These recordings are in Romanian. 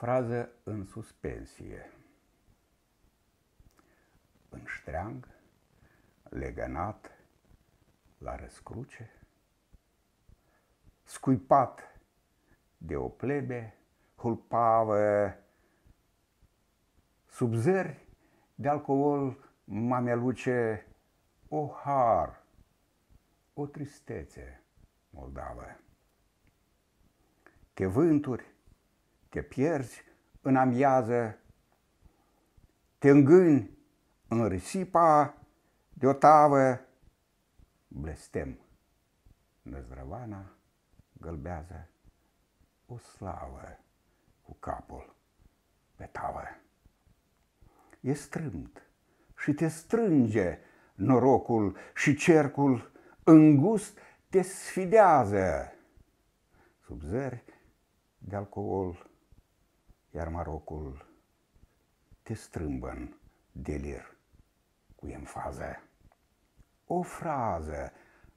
Frază în suspensie. În ștreang, legănat, la răscruce, scuipat de o plebe, hulpavă, sub zări de alcool mameluce, o har, o tristețe moldavă. Te vânturi te pierzi în amiază, te îngâni în risipa de o tavă, blestem. Năzdrăvana gălbează o slavă cu capul pe tavă. E strâmt și te strânge norocul și cercul îngust te sfidează. Sub zări de alcool iar Marocul te strâmbă în delir cu enfază. O frază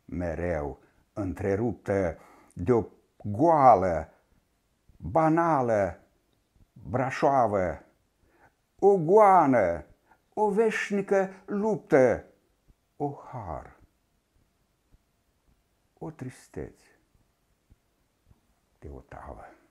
mereu întreruptă de o goală, banală, brașoavă, o goană, o veșnică luptă, o har, o tristețe de o tavă.